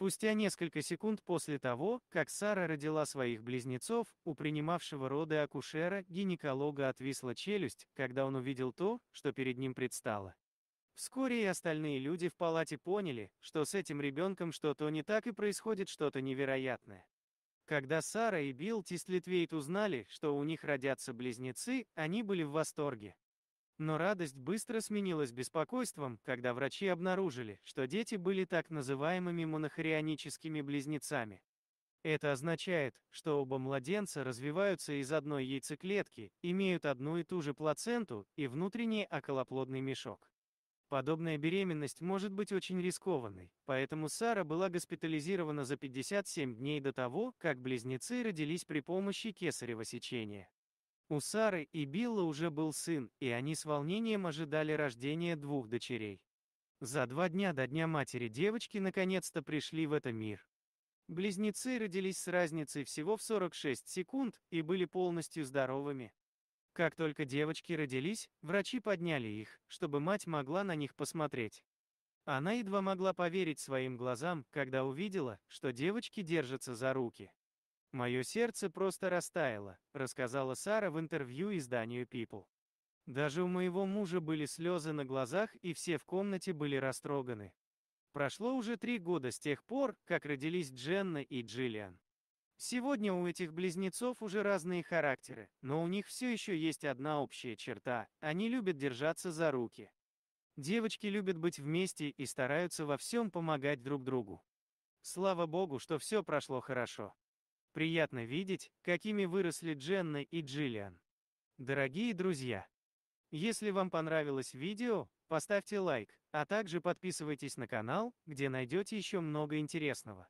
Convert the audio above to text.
Спустя несколько секунд после того, как Сара родила своих близнецов, у принимавшего роды акушера, гинеколога отвисла челюсть, когда он увидел то, что перед ним предстало. Вскоре и остальные люди в палате поняли, что с этим ребенком что-то не так и происходит что-то невероятное. Когда Сара и Билл Тистлитвейт узнали, что у них родятся близнецы, они были в восторге. Но радость быстро сменилась беспокойством, когда врачи обнаружили, что дети были так называемыми монохорионическими близнецами. Это означает, что оба младенца развиваются из одной яйцеклетки, имеют одну и ту же плаценту и внутренний околоплодный мешок. Подобная беременность может быть очень рискованной, поэтому Сара была госпитализирована за 57 дней до того, как близнецы родились при помощи кесарево сечения. У Сары и Билла уже был сын, и они с волнением ожидали рождения двух дочерей. За два дня до Дня матери девочки наконец-то пришли в этот мир. Близнецы родились с разницей всего в 46 секунд и были полностью здоровыми. Как только девочки родились, врачи подняли их, чтобы мать могла на них посмотреть. Она едва могла поверить своим глазам, когда увидела, что девочки держатся за руки. Мое сердце просто растаяло, рассказала Сара в интервью изданию People. Даже у моего мужа были слезы на глазах, и все в комнате были растроганы. Прошло уже три года с тех пор, как родились Дженна и Джиллиан. Сегодня у этих близнецов уже разные характеры, но у них все еще есть одна общая черта – они любят держаться за руки. Девочки любят быть вместе и стараются во всем помогать друг другу. Слава богу, что все прошло хорошо. Приятно видеть, какими выросли Дженна и Джиллиан. Дорогие друзья, если вам понравилось видео, поставьте лайк, а также подписывайтесь на канал, где найдете еще много интересного.